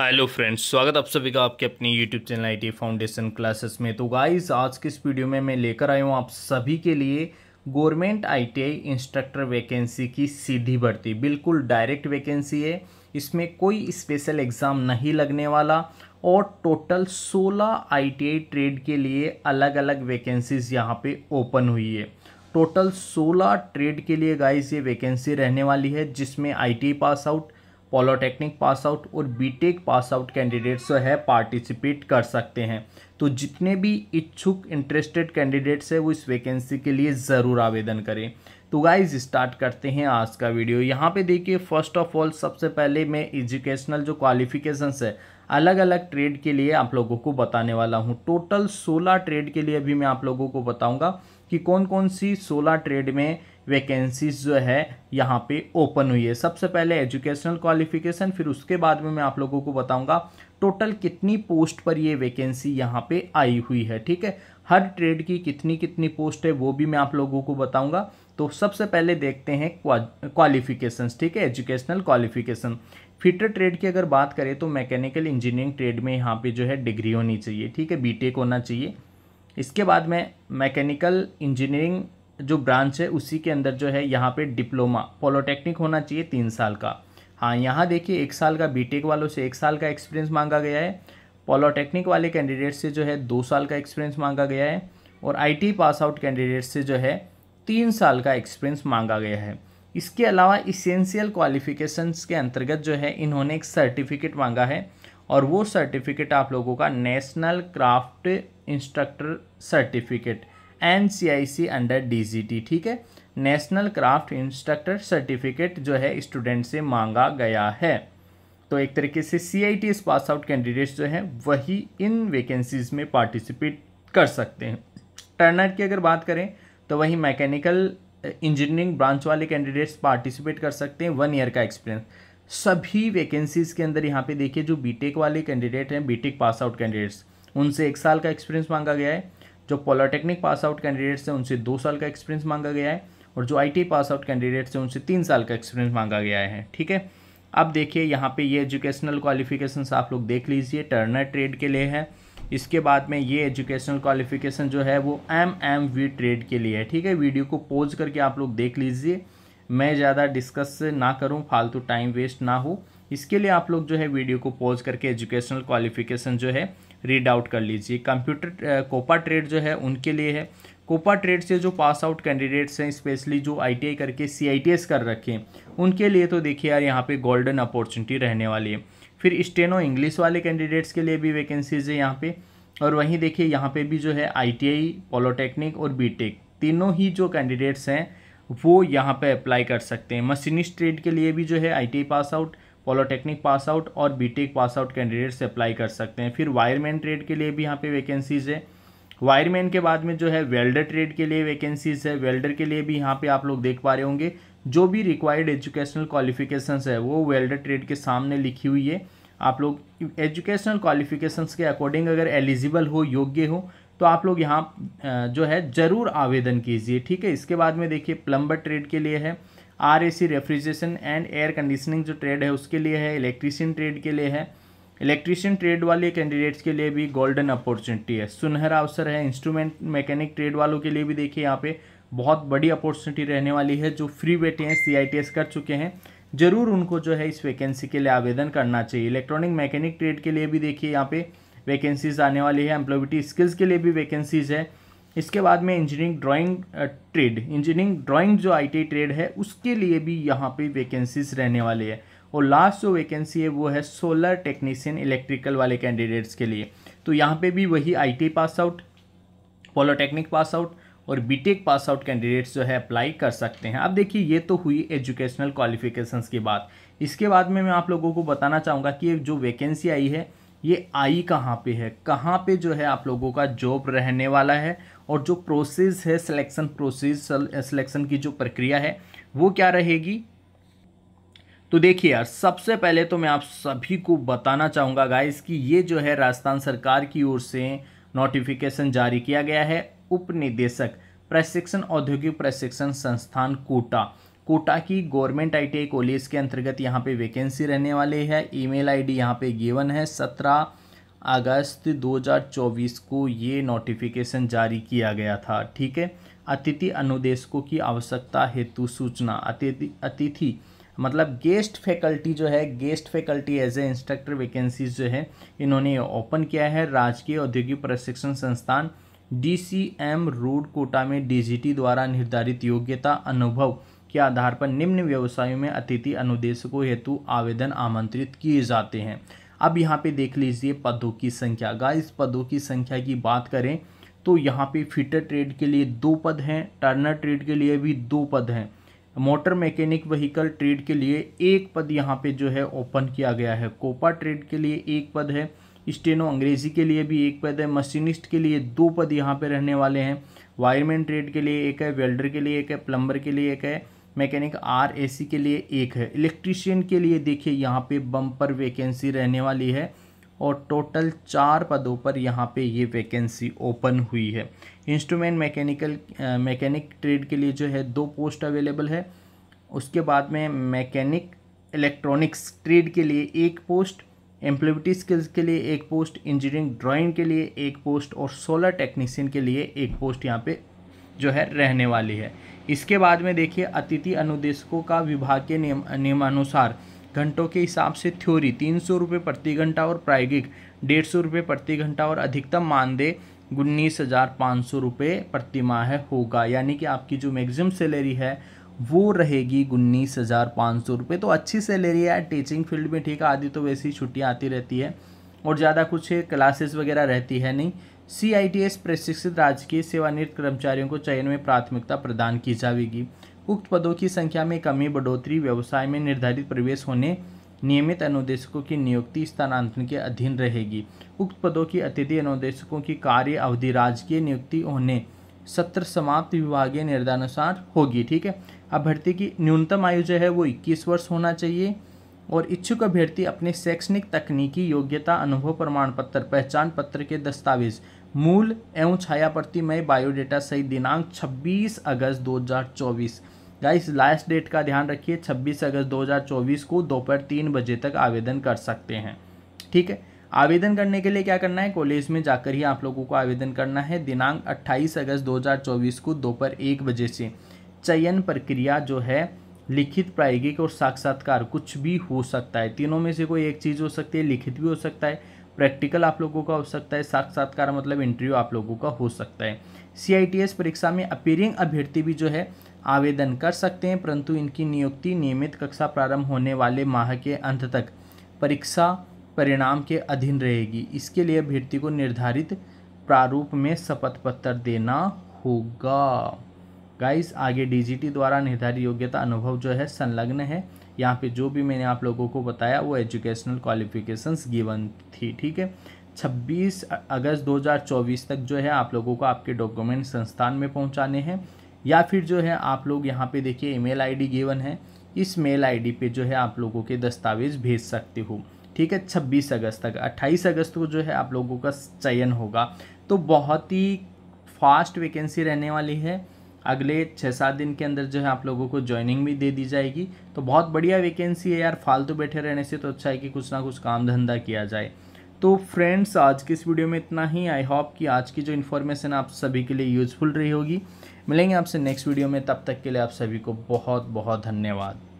hello friends स्वागत आप सभी का आपके अपने YouTube channel I foundation classes में तो गाइस आज के इस वीडियो में मैं लेकर आया हूँ आप सभी के लिए गवर्नमेंट आईटीआई इंस्ट्रक्टर वैकेंसी की सीधी भर्ती बिल्कुल डायरेक्ट वैकेंसी है इसमें कोई स्पेशल एग्ज़ाम नहीं लगने वाला और टोटल सोलह आई ट्रेड के लिए अलग अलग वैकेंसीज यहाँ पर ओपन हुई है टोटल सोलह ट्रेड के लिए गाइज़ ये वैकेंसी रहने वाली है जिसमें I pass out polytechnic pass out और बीटेक पास आउट कैंडिडेट्स जो है पार्टिसिपेट कर सकते हैं तो जितने भी इच्छुक इंटरेस्टेड कैंडिडेट्स है वो इस वैकेंसी के लिए ज़रूर आवेदन करें तो गाइज स्टार्ट करते हैं आज का वीडियो यहाँ पे देखिए फर्स्ट ऑफ ऑल सबसे पहले मैं एजुकेशनल जो क्वालिफिकेशंस है अलग अलग ट्रेड के लिए आप लोगों को बताने वाला हूँ टोटल सोलह ट्रेड के लिए अभी मैं आप लोगों को बताऊँगा कि कौन कौन सी सोलह ट्रेड में वैकेंसीज जो है यहाँ पे ओपन हुई है सबसे पहले एजुकेशनल क्वालिफिकेशन फिर उसके बाद में मैं आप लोगों को बताऊँगा टोटल कितनी पोस्ट पर ये वैकेंसी यहाँ पे आई हुई है ठीक है हर ट्रेड की कितनी कितनी पोस्ट है वो भी मैं आप लोगों को बताऊँगा तो सबसे पहले देखते हैं क्वालिफिकेशन ठीक है एजुकेशनल क्वालिफिकेशन फिटर ट्रेड की अगर बात करें तो मैकेनिकल इंजीनियरिंग ट्रेड में यहाँ पे जो है डिग्री होनी चाहिए ठीक है बीटेक होना चाहिए इसके बाद में मैकेनिकल इंजीनियरिंग जो ब्रांच है उसी के अंदर जो है यहाँ पे डिप्लोमा पॉलोटेक्निक होना चाहिए तीन साल का हाँ यहाँ देखिए एक साल का बीटेक वालों से एक साल का एक्सपीरियंस मांगा गया है पॉलोटेक्निक वाले कैंडिडेट से जो है दो साल का एक्सपीरियंस मांगा गया है और आई पास आउट कैंडिडेट से जो है तीन साल का एक्सपीरियंस मांगा गया है इसके अलावा इसेंशियल क्वालिफिकेशंस के अंतर्गत जो है इन्होंने एक सर्टिफिकेट मांगा है और वो सर्टिफिकेट आप लोगों का National Craft Instructor Certificate N C I C under D G T ठीक है नेशनल क्राफ्ट इंस्ट्रक्टर सर्टिफिकेट जो है स्टूडेंट से मांगा गया है तो एक तरीके से C I T S pass out candidates जो हैं वही इन वैकेंसीज में पार्टिसिपेट कर सकते हैं टर्नर की अगर बात करें तो वही मैकेनिकल इंजीनियरिंग ब्रांच वाले कैंडिडेट्स पार्टिसिपेट कर सकते हैं वन ईयर का एक्सपीरियंस सभी वैकेंसीज के अंदर यहाँ पे देखिए जो बीटेक वाले कैंडिडेट हैं बीटेक पास आउट कैंडिडेट्स उनसे एक साल का एक्सपीरियंस मांगा गया है जो पॉलिटेक्निक पास आउट कैंडिडेट्स हैं उनसे दो साल का एक्सपीरियंस मांगा गया है और जो आई पास आउट कैंडिडेट्स हैं उनसे तीन साल का एक्सपीरियंस मांगा गया है ठीक है अब देखिए यहाँ पे ये एजुकेशनल क्वालिफिकेशंस आप लोग देख लीजिए टर्नर ट्रेड के लिए है इसके बाद में ये एजुकेशनल क्वालिफिकेशन जो है वो एम एम वी ट्रेड के लिए है ठीक है वीडियो को पोज करके आप लोग देख लीजिए मैं ज़्यादा डिस्कस ना करूँ फालतू टाइम वेस्ट ना हो इसके लिए आप लोग जो है वीडियो को पॉज करके एजुकेशनल क्वालिफिकेशन जो है रीड आउट कर लीजिए कंप्यूटर कोपा ट्रेड जो है उनके लिए है कोपा ट्रेड से जो पास आउट कैंडिडेट्स हैं स्पेशली जो आईटीआई करके सीआईटीएस कर रखे हैं उनके लिए तो देखिए यार यहाँ पे गोल्डन अपॉर्चुनिटी रहने वाली है फिर स्टेनो इंग्लिश वाले कैंडिडेट्स के लिए भी वैकेंसीज है यहाँ पे और वहीं देखिए यहाँ पे भी जो है आईटीआई पॉलिटेक्निक और बी तीनों ही जो कैंडिडेट्स हैं वो यहाँ पे अप्लाई कर सकते हैं मशीनिस्ट ट्रेड के लिए भी जो है I pass out polytechnic pass out और BTech e pass out candidates apply कर सकते हैं फिर वायरमैन ट्रेड के लिए भी यहाँ पे वैकेंसीज़ है वायरमैन के बाद में जो है वेल्डर ट्रेड के लिए वैकेंसीज़ है वेल्डर के लिए भी यहाँ पे आप लोग देख पा रहे होंगे जो भी रिक्वायर्ड एजुकेशनल क्वालिफिकेशंस है वो वेल्डर ट्रेड के सामने लिखी हुई है आप लोग एजुकेशनल क्वालिफिकेशंस के अकॉर्डिंग अगर एलिजिबल हो योग्य हो तो आप लोग यहाँ जो है ज़रूर आवेदन कीजिए ठीक है इसके बाद में देखिए प्लम्बर ट्रेड के लिए है R A C refrigeration and air conditioning जो ट्रेड है उसके लिए है इलेक्ट्रीशियन ट्रेड के लिए है इलेक्ट्रीशियन ट्रेड वाले कैंडिडेट्स के लिए भी गोल्डन अपॉर्चुनिटी है सुनहरा अवसर है इंस्ट्रूमेंट मैकेनिक ट्रेड वालों के लिए भी देखिए यहाँ पे बहुत बड़ी अपॉर्चुनिटी रहने वाली है जो फ्री बैठे हैं सी कर चुके हैं ज़रूर उनको जो है इस वैकेंसी के लिए आवेदन करना चाहिए इलेक्ट्रॉनिक मैकेनिक ट्रेड के लिए भी देखिए यहाँ पे वैकेंसीज आने वाली है एम्प्लॉबिटी स्किल्स के लिए भी वैकेंसीज है इसके बाद में engineering drawing trade engineering drawing जो आईटी ट्रेड है उसके लिए भी यहाँ पे वैकेंसीज रहने वाली है और लास्ट जो वैकेंसी है वो है सोलर टेक्नीशियन इलेक्ट्रिकल वाले कैंडिडेट्स के लिए तो यहाँ पे भी वही IT pass out polytechnic pass out और बीटेक पास आउट कैंडिडेट्स जो है अप्लाई कर सकते हैं अब देखिए ये तो हुई एजुकेशनल क्वालिफिकेशंस की बात इसके बाद में मैं आप लोगों को बताना चाहूँगा कि जो वैकेंसी आई है ये आई कहाँ पर है कहाँ पर जो है आप लोगों का जॉब रहने वाला है और जो प्रोसेस है सिलेक्शन प्रोसेस सिलेक्शन की जो प्रक्रिया है वो क्या रहेगी तो देखिए यार सबसे पहले तो मैं आप सभी को बताना चाहूँगा गाइस कि ये जो है राजस्थान सरकार की ओर से नोटिफिकेशन जारी किया गया है उपनिदेशक प्रशिक्षण औद्योगिक प्रशिक्षण संस्थान कोटा कोटा की गवर्नमेंट आई कॉलेज के अंतर्गत यहाँ पे वैकेंसी रहने वाले है ईमेल आईडी यहाँ पे गेवन है सत्रह अगस्त 2024 को ये नोटिफिकेशन जारी किया गया था ठीक है अतिथि अनुदेशकों की आवश्यकता हेतु सूचना अतिथि अतिथि मतलब गेस्ट फैकल्टी जो है guest faculty as a instructor vacancies जो है इन्होंने ओपन किया है राजकीय औद्योगिक प्रशिक्षण संस्थान डीसीएम रोड कोटा में डीजीटी द्वारा निर्धारित योग्यता अनुभव के आधार पर निम्न व्यवसायों में अतिथि अनुदेशकों हेतु आवेदन आमंत्रित किए जाते हैं अब यहाँ पे देख लीजिए पदों की संख्या गाइस पदों की संख्या की बात करें तो यहाँ पे फिटर ट्रेड के लिए दो पद हैं टर्नर ट्रेड के लिए भी दो पद हैं मोटर मैकेनिक व्हीकल ट्रेड के लिए एक पद यहाँ पे जो है ओपन किया गया है कोपा ट्रेड के लिए एक पद है स्टेनो अंग्रेजी के लिए भी एक पद है मशीनिस्ट के लिए दो पद यहाँ पे रहने वाले हैं वायरमैन ट्रेड के लिए एक है वेल्डर के लिए एक है प्लम्बर के लिए एक है मैकेनिक आर ए सी के लिए एक है इलेक्ट्रीशियन के लिए देखिए यहाँ पे बम्पर वैकेंसी रहने वाली है और टोटल चार पदों पर यहाँ पे ये वैकेंसी ओपन हुई है इंस्ट्रूमेंट मैकेनिकल मैकेनिक ट्रेड के लिए जो है दो पोस्ट अवेलेबल है उसके बाद में मैकेनिक इलेक्ट्रॉनिक्स ट्रेड के लिए एक पोस्ट एम्प्लॉयबिलिटी स्किल्स के लिए एक पोस्ट इंजीनियरिंग ड्राइंग के लिए एक पोस्ट और सोलर टेक्नीसियन के लिए एक पोस्ट यहाँ पे जो है रहने वाली है इसके बाद में देखिए अतिथि अनुदेशकों का विभाग के नियम नियमानुसार घंटों के हिसाब से थ्योरी तीन सौ रुपये प्रति घंटा और प्रायोगिक डेढ़ सौ रुपये प्रति घंटा और अधिकतम मानदेय उन्नीस हज़ार पाँच सौ रुपये प्रति माह होगा यानी कि आपकी जो मैक्सिमम सैलरी है वो रहेगी उन्नीस हज़ार पाँच सौ रुपये तो अच्छी सैलरी है टीचिंग फील्ड में ठीक है आदि तो वैसी छुट्टियाँ आती रहती है और ज़्यादा कुछ क्लासेस वगैरह रहती है नहीं सी आई टी एस प्रशिक्षित राजकीय सेवानिवृत्त कर्मचारियों को चयन में प्राथमिकता प्रदान की जाएगी उक्त पदों की संख्या में कमी बढ़ोतरी व्यवसाय में निर्धारित प्रवेश होने नियमित अनुदेशकों की नियुक्ति स्थानांतरण के अधीन रहेगी उक्त पदों की अतिथि अनुदेशकों की कार्य अवधि राजकीय नियुक्ति होने सत्र समाप्त विभागीय निर्धारानुसार होगी ठीक है अभ्यर्थी की न्यूनतम आयु जो है वो 21 वर्ष होना चाहिए और इच्छुक अभ्यर्थी अपने शैक्षणिक तकनीकी योग्यता अनुभव प्रमाण पत्र पहचान पत्र के दस्तावेज मूल एवं छायाप्रतिमय बायोडेटा सहित दिनांक 26 अगस्त 2024 गाइस लास्ट डेट का ध्यान रखिए 26 अगस्त 2024 को दोपहर तीन बजे तक आवेदन कर सकते हैं ठीक है आवेदन करने के लिए क्या करना है कॉलेज में जाकर ही आप लोगों को आवेदन करना है दिनांक 28 अगस्त 2024 को दोपहर एक बजे से चयन प्रक्रिया जो है लिखित प्रायोगिक और साक्षात्कार कुछ भी हो सकता है तीनों में से कोई एक चीज़ हो सकती है लिखित भी हो सकता है प्रैक्टिकल आप लोगों का हो सकता है साक्षात्कार मतलब इंटरव्यू आप लोगों का हो सकता है सी परीक्षा में अपेयरिंग अभ्यर्थी भी जो है आवेदन कर सकते हैं परंतु इनकी नियुक्ति नियमित कक्षा प्रारंभ होने वाले माह के अंत तक परीक्षा परिणाम के अधीन रहेगी इसके लिए अभ्यर्थी को निर्धारित प्रारूप में शपथ पत्र देना होगा गाइस आगे डीजीटी द्वारा निर्धारित योग्यता अनुभव जो है संलग्न है यहाँ पे जो भी मैंने आप लोगों को बताया वो एजुकेशनल क्वालिफिकेशंस गिवन थी ठीक है 26 अगस्त 2024 तक जो है आप लोगों को आपके डॉक्यूमेंट संस्थान में पहुँचाने हैं या फिर जो है आप लोग यहाँ पे देखिए ईमेल आईडी गिवन है इस मेल आईडी पे जो है आप लोगों के दस्तावेज़ भेज सकते हो ठीक है छब्बीस अगस्त तक अट्ठाईस अगस्त को जो है आप लोगों का चयन होगा तो बहुत ही फास्ट वैकेंसी रहने वाली है अगले छः सात दिन के अंदर जो है आप लोगों को ज्वाइनिंग भी दे दी जाएगी तो बहुत बढ़िया वैकेंसी है यार फालतू बैठे रहने से तो अच्छा है कि कुछ ना कुछ काम धंधा किया जाए तो फ्रेंड्स आज की इस वीडियो में इतना ही आई होप कि आज की जो इन्फॉर्मेशन आप सभी के लिए यूज़फुल रही होगी मिलेंगे आपसे नेक्स्ट वीडियो में तब तक के लिए आप सभी को बहुत बहुत धन्यवाद